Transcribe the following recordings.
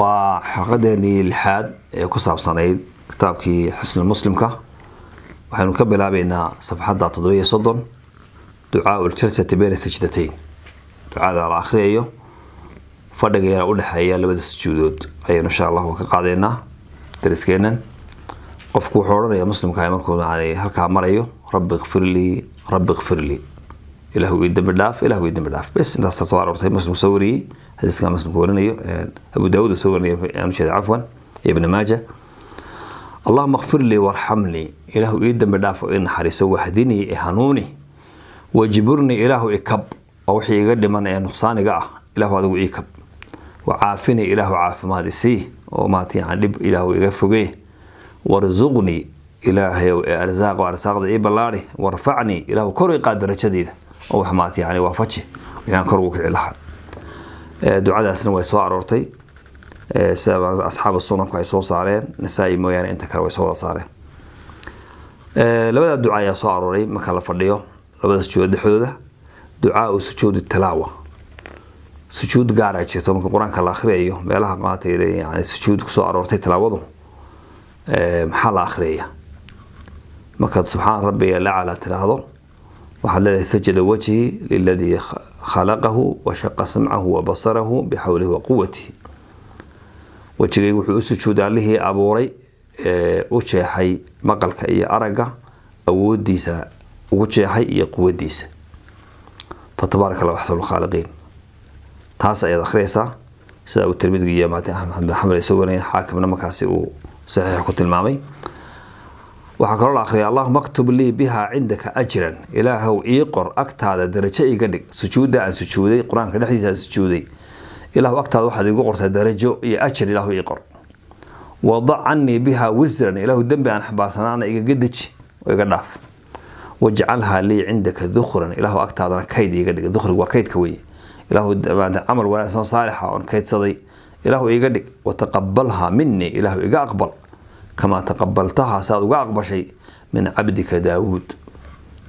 waa xaqadeenii lixaad ee ku saabsanayd kitaabkii xusni muslimka waxaynu ka bilaabaynaa safxadda toddobiyo soddon ducaa uljalsati beyna sajdatayn ducada la akhriyayo fadhiga yara udhexeeya labada sujuudood ayaynu insha allahu ka qaadaynaa dariskeenan qofku wuxuu odhanayaa muslimkahay markuu halkaa marayo rabbi kfirlii rabbi kfirlii ilaah wey dambi dhaaf ilah wey dambi dhaaf bes intaas soo aroortay muslimku soo wariyey xadiiska muslimku warinayo abu daawuud soo warinaya anushada cafwan ibn maaja allahuma kfir lii warxamnii ilaahu ii dambi dhaaf i naxariiso wahdinii i wajburnii ilaahu ikab oo wixii iga dhiman ee nuqsaaniga ah ilaahu adigu ii kab wacaafinii ilaahu caafimaad isii oo maata yani dhib ilaahu iga fogee warzuqnii ilaahay arsaaq arsaaqda ii ballaari warfacnii ilaahu kor i qaad darajadeyda oo xumaatay waa faji ayaan kor ugu kici lahaa eh, ducadaasna way soo aroortay eh, sida asxaaba sunanku ay soo saareen nasaa mooyaane inta kale way soo wada saareen eh, labada duca ayaa soo arooray marka la fadhiyo labada sujuudo dhexdooda ducaau sujuudi talaawa sujuud gaara jirto marka qur-aanka la akhriyayo meelaha qaatay yani sujuud kusoo aroortay talaawadu maxaa la akhriyaya markaad subxaan rabbiga lacala tiraahdo waxaad leedahay sajada wajhi liladii khalaqahu washaqa samcahu wa bixawlihi wa wejigay wuxuu u sujuuda allihii abuuray ee u jeexay maqalka iyo aragga awoodiisa ugu jeexay iyo quwadiisa fatabaaraka allah axsanu lkhaaliqiin taas ayaad akhriyaysaa sida uu tirmidigi iyo maamed axmed soo warinayn xaakimna markaasi uu saxiix ku tilmaamay waxaa kaloo la akhriya allahuma aktub lii bihaa cindaka ajran ilaahow ii qor agtaada darajo iga dhig sujuudda aan sujuuday qur-aanka dhexdiisa aan sujuuday ilaahw agtaada waxaad iigu qortaa darajo iyo ajar ilaahu ii qor wadac canii bihaa wisran ilaahu dembi aan xambaarsanaana igaga deji oo iga dhaaf wajcalhaa lii cindaka dukhran ilaahu agtaadana kayd iiga dhig dukhrig waa kaydka weye ilaahu camal wanaagsan saalixa oon kaydsaday ilaahu iiga dhig wataqabalhaa minii ilaahu iga aqbal kamaa taqabaltaha saad uga aqbashay min cabdika daawuud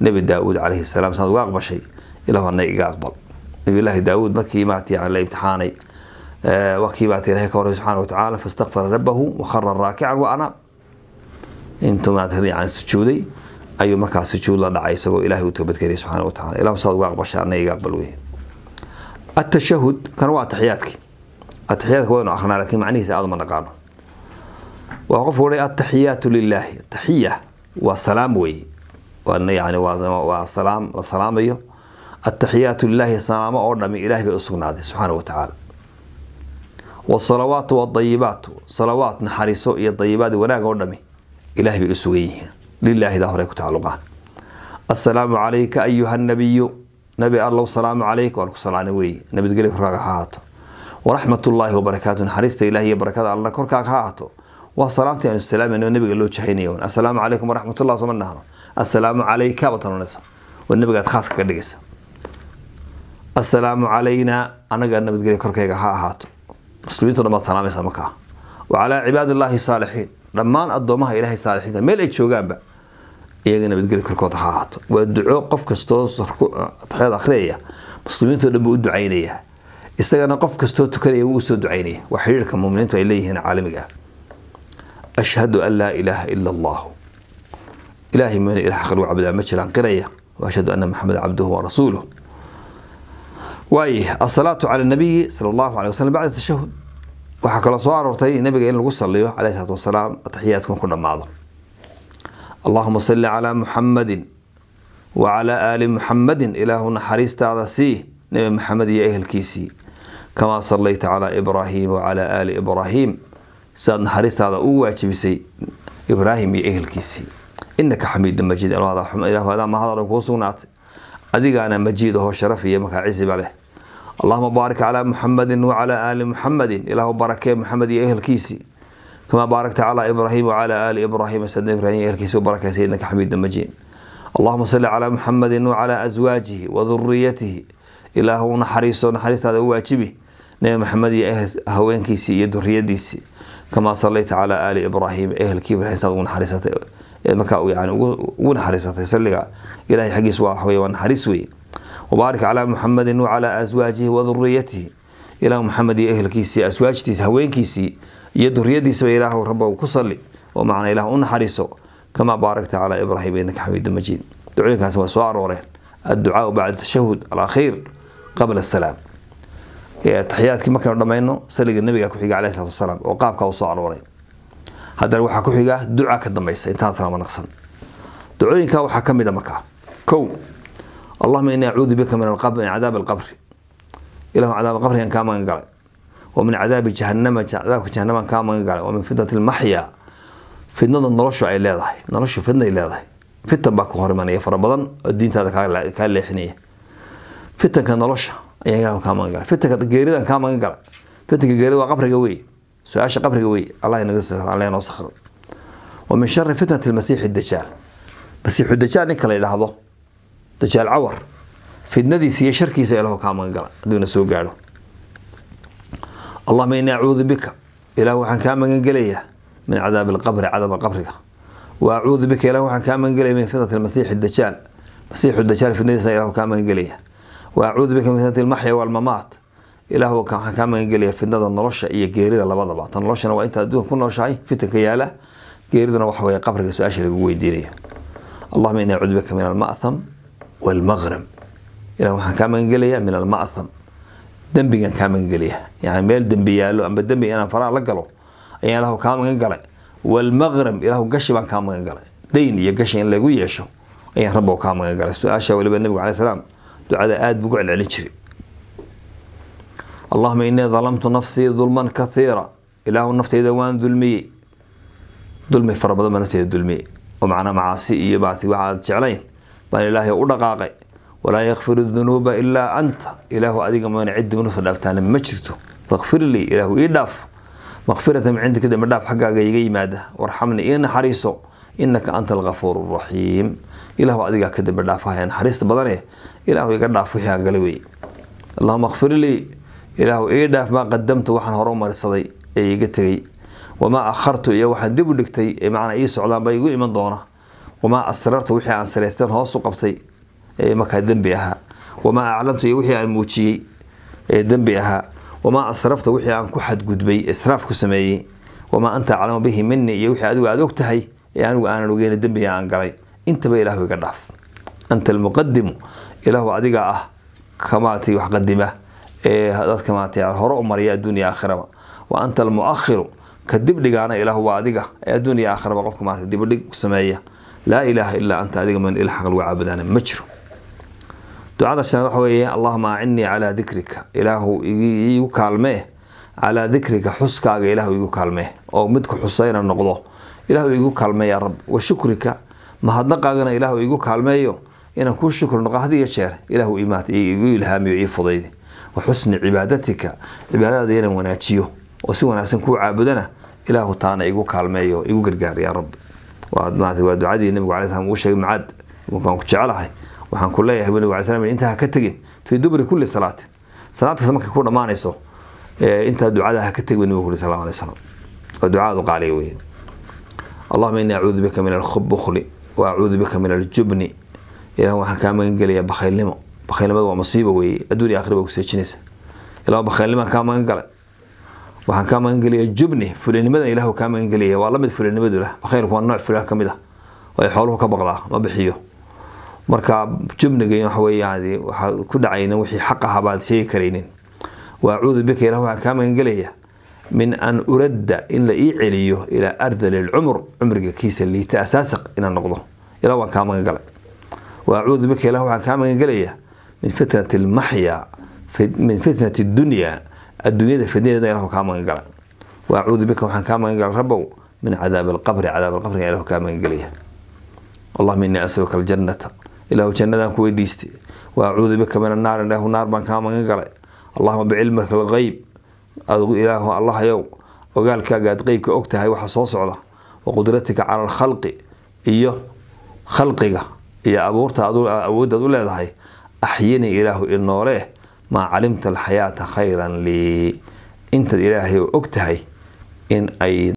nabi daawuud calayhi salaam saad uga aqbashay ilahana iga aqbal nabiyllaahi daawuud markii maarta la imtixaanay waa kii ilahay ka waray subxana watacaala fastakfara rabbahu wakhara raakican wa intuu maarta yani sujuuday ayuu markaa sujuud la dhacay isagoo ilaahay u toobadkeenay subxaana wataala ilahu saad uga aqbashay ana iga aqbal wey atashahud kana waa ataxiyaadki ataxiyaadka waynu akrinaa laakiin macnihiisa aaduma naqaano waa qofku i ataxiyaatu lilaahi ataxiya waa salaam wey waa salaam la salaamayo ataxiyaatu lilaahi salaamo oo dhami ilaah bay u subxaana watacaala wasalawaatu wadayibaatu salawaat naxariiso iyo dayibaad wanaag oo dhami ilaah bay u yihiin lilaahi horey ku tacaluqaan assalaamu calayka ayuha nabiyu nabi allow salaamu caleyk waan ku salaana weeye nabadgelya korkaaga ha ahaato waraxmatullaahi wabarakaatu naxariista ilaah iyo barakada allna korkaaga ha ahaato waa salaamtii aanu islaamano nabiga loo jahaynaya assalaamu calaykum waraxmatullah sooma dhahno assalaamu calayka baad odhanaysa oo nabigaad khaaska ka dhigaysa assalaamu calaynaa anagaa nabadgelya korkayga ha ahaato muslimiinto dhan baad salaamaysaa markaa wa cibaadillaahi saalixiin dhammaan addoomaha ilaahay saalixiinta meel ay joogaanba iyaga nabadgelya korkooda ha ahaato waa duco qof kastoo atxyaad akhriyaya muslimiintoo dhan buu u ducaynayaa isagana qof kastoo tukanaya wuu usoo ducaynaya waa xidhiirka muminiintu ay leeyihiin caalamiga ah ashhadu an laa ilaaha ila allah ilaahay mooyna ilah xaq lagu cabudaa ma jiraan qiraya wa anna maxameda cabduhu wa rasuuluh waaye asalaatu cala nabiyi sala allahu alay wasalam bacda tashahud waxaa kaloo soo aroortay nabiga in lagu saliyo calayhi salaatu wasalaam ataxiyaadkan ku dhammaado allahuma salli calaa muxamadin wacalaa aali muxamadin ilaahu naxariistaada sii nebi maxamed iyo ehelkiisii kamaa salayta calaa ibraahiim wacalaa aali ibraahiim sidaad naxariistaada ugu waajibisay ibraahim iyo ehelkiisii inaka xamiida majiid mahadoo kuu sugnaatay adigaana majiidahoo sharaf iyo makaacisba leh allahuma baarik calaa muxamadin wacalaa aali muxamadin ilaahu barakee maxamed iyo ehelkiisii kamaa baarakta calaa ibraahim wacalaa aali ibraahim sada ibrahim ehelkiisi barakeysa inaka xamiida majiid allahuma salli calaa muxamadi wacalaa aswaajihi wa duriyatihi ilaahu naxariiso naxariistaada u waajibi nebi maxamed iyo haweenkiisii iyo duriyadiisii kamaa salayta calaa aali ibraahim ehelkii ibraahimsaad naxariisatay markaa yani ugu naxariisatay saliga ilahay xaggiis waa waxwey waa naxariis weye wabaarik calaa muxamedin wacalaa aswaajihi wa ilaah maxamed iyo ehelkiisii aswaajtiisi haweenkiisii iyo duriyadiisaba ilaah rabow ku sali oo macnaa ilaah u naxariiso kamaa baarakta calaa ibraahim inaka xamiidu majiid ducooyinkaasi waa soo arooreen adducaau bacda tashahud alakhiir qabla asalaam taxiyaadkii markaynu dhamayno saliga nabiga kuxiga caleh salatu wasalaam oo qaabkaa u arooray haddana waxaa ku xiga duca ka dambaysa intaasana naqsan ducooyinka waxaa ka mid a markaa kow allahuma ini acuudu bika min cadaab alqabri ilahu cadaab qabrigan kaa magan galay wa min cadaabi jahanama cadaabka jahanaman kaa magan galay wa min fitnati lmaxya fitnada noloshu ay leedahay noloshu fitnay leedahay fitan baa ku hor imanaya oo diintaada kaa leexinaya fitanka nolosha iyaga kaa magan gala fitanka geeridan kaa magan gala fitanka geerida waa qabriga wey su-aasha qabriga wey allah nagaleh noo sakro wa min shari fitnati lmasiixi dajaal masiixu dajaal ninka la idhaahdo dajaal cawar fitnadiisa iyo sharkiisa ilahu kaa magan gala hadduu ina soo gaadho allahuma ini acuudu bika ilaah waxaan kaa magan gelayaa min cadaabi alqabri cadaaba qabriga wa acuudu bika ilah waxaan kaa magan gelaya min fitnati lmasiixi dajaal masiixu dajaal fitnadiisa ilahu kaa magan gelaya waacuudu bika min lmaxya waalmamaat ilaah waxaan kaa magangelaya fitnada nolosha iyo geerida labadaba ta noloshana waa intaa adduunka ku nooshahay fitanka yaala geeriduna waxa weye qabriga su-aasha lagu weydiinaya allahuma ini acuudu bika min alma'tham waalmaqram ilah waxaan kaa magangelayaa min alma'tham dembigan kaa magangelayaa yani meel dembi yaalo amba dembi inaan faraha la galo ayaan ilahu kaa magan galay ilahu gashi baan kaa magan dayn iyo gashi in lagu yeesho ayaan rabbo kaa magan su-aasha waliba nebigu alai salaam ducada aada buu ugu celcelin jiray allahuma innii dalamtu nafsii dulman kathiira ilaahu naftayda waan dulmiyey dulmi fara badan baa nafteyda dulmiyey oo macnaa macaasi iyo maati waxaaad jeclayn baan ilaahay u dhaqaaqay walaa yakfiru dunuuba ilaa anta ilaahu adiga moona cid dunuubta dhaaftaana ma jirto fakfir ilaahu ii dhaaf makfiratan min cindika dambidhaaf xaggaaga iga yimaada warxamni ii naxariiso inaka anta alkafuur raxiim ilah adigaa ka dambi dhaafahaya naxariista badane ilaahu iga dhaaf wixii aan gala wey allahuma akfirlii ilaahu ii dhaaf maa qadamtu waxaan horumarsaday ee iga tegay wamaa akhartu iyo waxaan dib u dhigtay ee macnaa ii socdaan igu iman doona wamaa asrartu wixii aan saraysteen hoosu qabtay ee markaa dembi ahaa wamaa aclamtu iyo wixii aan muujiyey ee dembi ahaa wamaa asrafta wixii aan ku xadgudbay israaf ku sameeyey wamaa anta aclamu bihi minii iyo wixii adigu aad og tahay ee anigu aanan ogeyn dembiga aan galay intaba ilaahu iga dhaaf anta almuqadimu ilaahu adiga ah kamaatay wax qadima ee dadka maata hore u mariya adduuniya aakhiraba wa anta almuakhiru ka dibdhigaana ilaahu waa adiga ee adduuniya aakhiraba qofka maata dibdhig sameeya laa ilaaha ilaa anta adiga man ilxaq lagu caabudana ma jiro ducada shanaad waxa weeye allahuma acinnii calaa dikrika ilaahu iigu kaalmee calaa dikrika xuskaaga ilaahu iigu kaalmee oo midku xusayna noqdo ilaah igu kaalmeeya rab wa shukrika mahadnaqaagana ilaah igu kaalmeeyo inaan kuu shukri noqo had jeer ilaah imaad igu ilhaamiyo ii fudayd wa cibaadatika cibaadadaada inaan wanaajiyo oo si wanaagsan kuu caabudana ilaahu taana igu kaalmeeyo igu gargaar rab waa ducadii nabigu alay slam uu sheegay macaad ku jecelahay waxaan ku leeyahay bu nabig alay slam intaa ha ka tegin fii dubri kulli salaati salaad kasta markay ku dhammaanayso intaa ducada ha ka tegin bu nabigu uri sal alay slam waa ducaadu qaaliya weye allahuma ini acuudu bika min albukli wa acuudu bika min aljubni ilah waxaan kaa magan bakhaylnimo bakhaylnimada waa masiiba weeye adduun iyo akhriba kuseejinaysa ilah bakhaylnimaan kaa magan waxaan kaa magan jubni fulinimada ilah kaa magan waa lamid fulinimadilah bakhaylku waa nooc fulah ka mid oo ah. ay xooluhu ka baqdaa ma bixiyo marka jubniga waxaweyaan waxaad ku dhacaynin wixii xaq ahabaad sheegi karaynin wa bika ilah waxaan kaa magan min an uradda in la ii celiyo ilaa ardali lcumr cumriga kiisa liita asaasaq inaan noqdo ilaa waan kaa magan galay wa bika ilah waxaan kaa magan gelayaa min fitnati almaxyaa min fitnati dunyaa adduunyada fidnadeeda ilah kaa magan gala wa bika waxaan kaa magan gala rabow min cadaab alqabri cadaab alqabriga ilah kaa magan gelaya allahuma innii asaluka aljannata ilaahu jannadaan ku weydiistay wa bika min annaar ilaahu naar baan kaa magan galay allahuma bicilmika algeyb aadgu ilaahu allahayow ogaalkaagaad qeybka og tahay waxa soo socda wa qudratika cala alkhalqi iyo khalqiga iyo abuurta awooddaad u leedahay axyini ilaahu inoolee maa calimta alxayaata khayran lii intaad ilaahayow og tahay in ay